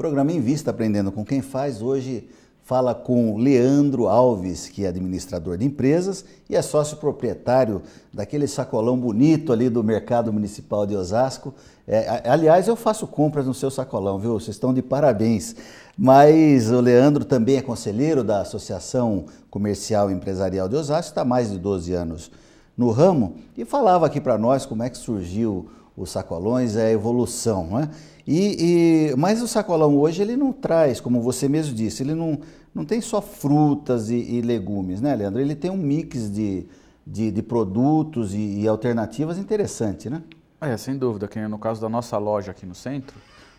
Programa em Vista Aprendendo com Quem Faz hoje fala com Leandro Alves, que é administrador de empresas e é sócio proprietário daquele sacolão bonito ali do Mercado Municipal de Osasco. É, aliás, eu faço compras no seu sacolão, viu? Vocês estão de parabéns. Mas o Leandro também é conselheiro da Associação Comercial e Empresarial de Osasco, está há mais de 12 anos no ramo e falava aqui para nós como é que surgiu os sacolões, é a evolução. Né? E, e, mas o sacolão hoje ele não traz, como você mesmo disse, ele não, não tem só frutas e, e legumes, né, Leandro? Ele tem um mix de, de, de produtos e, e, alternativas interessante, né? É, sem dúvida, que no caso da nossa loja aqui no centro,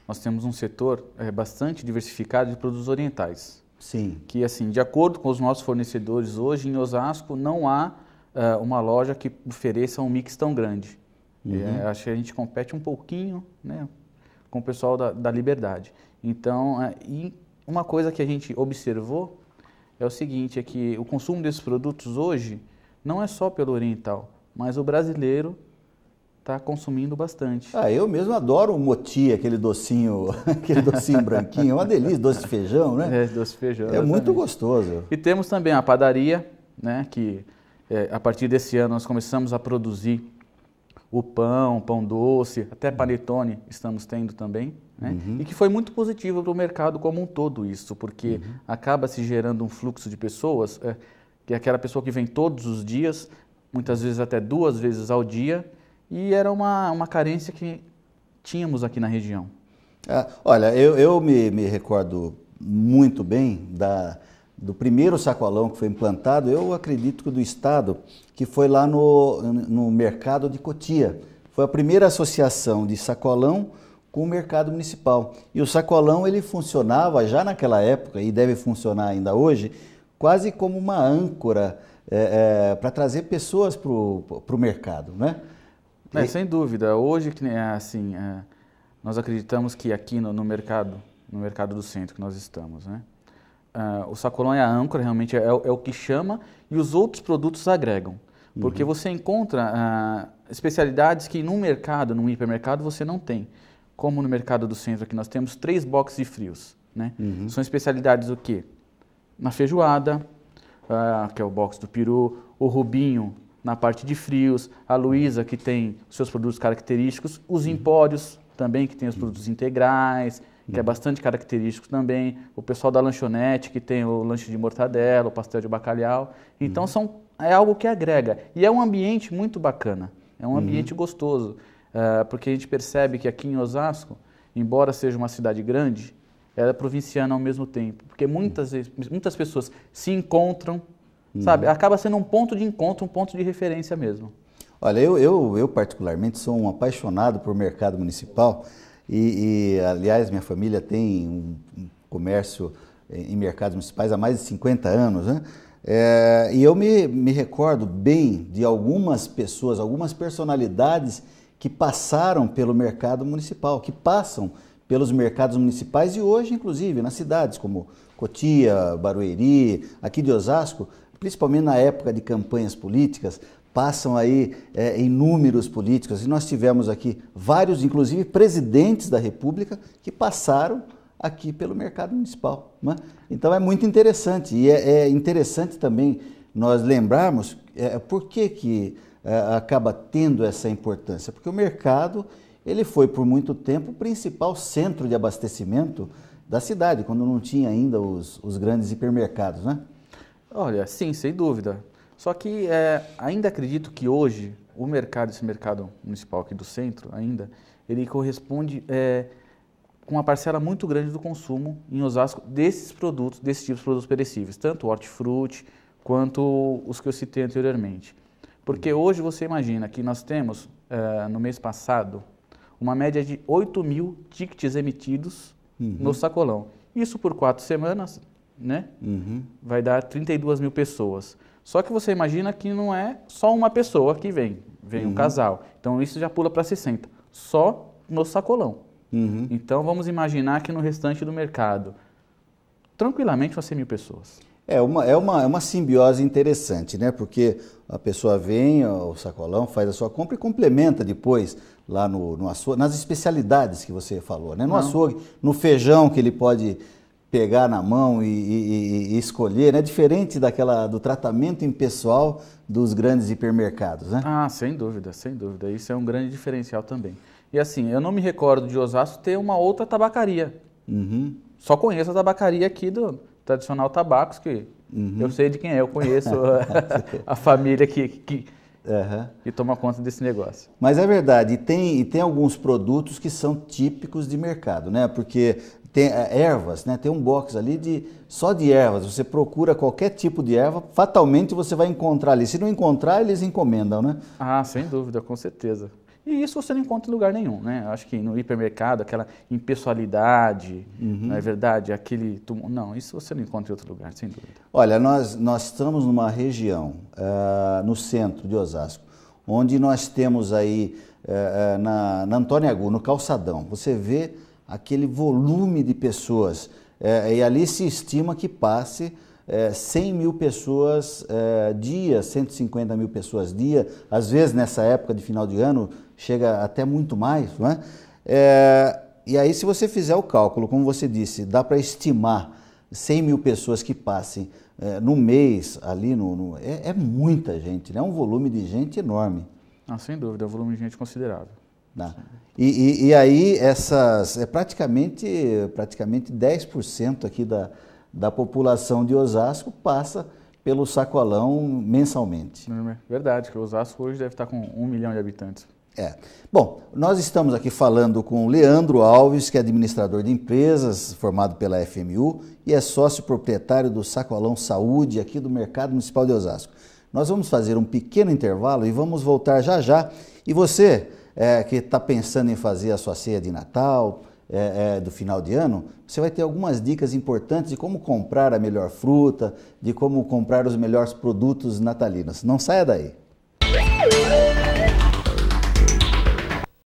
nós temos um setor é, bastante diversificado de produtos orientais. Sim. Que, assim, de acordo com os nossos fornecedores hoje, em Osasco não há uh, uma loja que ofereça um mix tão grande. É, uhum. acho que a gente compete um pouquinho né, com o pessoal da, da Liberdade. Então, é, e uma coisa que a gente observou é o seguinte, é que o consumo desses produtos hoje não é só pelo oriental, mas o brasileiro está consumindo bastante. Ah, eu mesmo adoro o moti, aquele docinho, aquele docinho branquinho, é uma delícia, doce de feijão, né? É, doce de feijão. É exatamente. muito gostoso. E temos também a padaria, né, que é, a partir desse ano nós começamos a produzir o pão, pão doce, até uhum. panetone estamos tendo também. Né? Uhum. E que foi muito positivo para o mercado como um todo isso, porque uhum. acaba se gerando um fluxo de pessoas, é, que é aquela pessoa que vem todos os dias, muitas vezes até duas vezes ao dia, e era uma, uma carência que tínhamos aqui na região. Ah, olha, eu, eu me, me recordo muito bem da, do primeiro sacolão que foi implantado, eu acredito que do Estado, que foi lá no, no mercado de Cotia. Foi a primeira associação de sacolão com o mercado municipal. E o sacolão ele funcionava já naquela época e deve funcionar ainda hoje, quase como uma âncora é, é, para trazer pessoas para o mercado, né? É, e... Sem dúvida. Hoje, assim, é, nós acreditamos que aqui no, no mercado, no mercado do centro que nós estamos, né? uh, o sacolão é a âncora, realmente é, é, o que chama, e os outros produtos agregam. Porque uhum. você encontra uh, especialidades que no mercado, num hipermercado, você não tem. Como no mercado do centro aqui, nós temos três boxes de frios. Né? Uhum. São especialidades o quê? Na feijoada, uh, que é o box do peru, o Rubinho na parte de frios, a Luísa que tem seus produtos característicos, os uhum. empórios também que tem os uhum. produtos integrais, que é bastante característico também, o pessoal da lanchonete, que tem o lanche de mortadela, o pastel de bacalhau. Então, uhum. são, é algo que agrega. E é um ambiente muito bacana, é um uhum. ambiente uhum. gostoso, uh, porque a gente percebe que aqui em Osasco, embora seja uma cidade grande, ela é provinciana ao mesmo tempo, porque muitas, uhum. muitas pessoas se encontram, sabe? Uhum. Acaba sendo um ponto de encontro, um ponto de referência mesmo. Olha, eu, eu, eu particularmente sou um apaixonado por mercado municipal, e, e aliás, minha família tem um, comércio em mercados municipais há mais de 50 anos, né? É, e eu me, me recordo bem de algumas pessoas, algumas personalidades que passaram pelo mercado municipal, que passam pelos mercados municipais e hoje, inclusive, nas cidades como Cotia, Barueri, aqui de Osasco, principalmente na época de campanhas políticas, passam aí é, em números políticos. E nós tivemos aqui vários, inclusive presidentes da República, que passaram aqui pelo mercado municipal. Né? Então é muito interessante. E é, é interessante também nós lembrarmos é, por que, que é, acaba tendo essa importância. Porque o mercado ele foi por muito tempo o principal centro de abastecimento da cidade, quando não tinha ainda os, os grandes hipermercados. Né? Olha, sim, sem dúvida. Só que é, ainda acredito que hoje o mercado, esse mercado municipal aqui do centro ainda, ele corresponde é, com uma parcela muito grande do consumo em Osasco desses produtos, desses tipos de produtos perecíveis, tanto hortifruti quanto os que eu citei anteriormente. Porque uhum. hoje você imagina que nós temos, é, no mês passado, uma média de 8 mil tickets emitidos uhum. no sacolão. Isso por quatro semanas, né? Uhum. Vai dar 32 mil pessoas. Só que você imagina que não é só uma pessoa que vem, vem uhum. um casal. Então isso já pula para 60, só no sacolão. Uhum. Então vamos imaginar que no restante do mercado, tranquilamente vai ser mil pessoas. É uma, é, uma, é uma simbiose interessante, né? Porque a pessoa vem o sacolão, faz a sua compra e complementa depois lá no, no açougue, nas especialidades que você falou, né? No Não. açougue, no feijão que ele pode pegar na mão e, e, e, escolher, né? Diferente daquela do tratamento impessoal dos grandes hipermercados, né? Ah, sem dúvida, sem dúvida. Isso é um grande diferencial também. E assim, eu não me recordo de Osasco ter uma outra tabacaria. Uhum. Só conheço a tabacaria aqui do tradicional Tabacos, que uhum. eu sei de quem é, eu conheço a, a família que, que Uhum. toma conta desse negócio. Mas é verdade, e tem, e tem alguns produtos que são típicos de mercado, né? Porque tem eh, ervas, né? Tem um box ali de só de ervas. Você procura qualquer tipo de erva, fatalmente você vai encontrar ali. Se não encontrar, eles encomendam, né? Ah, sem dúvida, com certeza. E isso você não encontra em lugar nenhum, né? Acho que no hipermercado, aquela impessoalidade, uhum. não é verdade? Aquele Não, isso você não encontra em outro lugar, sem dúvida. Olha, nós, nós estamos numa região, uh, no centro de Osasco, onde nós temos aí, uh, na, na Antônia Gu, no Calçadão, você vê aquele volume de pessoas. É, e ali se estima que passe é, 100 mil pessoas é, dia, 150 mil pessoas dia, às vezes nessa época de final de ano chega até muito mais, não é? é e aí se você fizer o cálculo, como você disse, dá para estimar 100 mil pessoas que passem é, no mês ali, no, no é, é, muita gente, né? é um volume de gente enorme. Ah, sem dúvida, é um volume de gente considerável. Né? E, e, e, aí essas é praticamente praticamente 10% aqui da, da população de Osasco passa pelo sacolão mensalmente. Verdade, que o Osasco hoje deve estar com um milhão de habitantes. É. Bom, nós estamos aqui falando com Leandro Alves, que é administrador de empresas, formado pela FMU e é sócio proprietário do Sacolão Saúde aqui do Mercado Municipal de Osasco. Nós vamos fazer um pequeno intervalo e vamos voltar já já. E você, é, que está pensando em fazer a sua ceia de Natal, é, é, do final de ano, você vai ter algumas dicas importantes de como comprar a melhor fruta, de como comprar os melhores produtos natalinos. Não saia daí!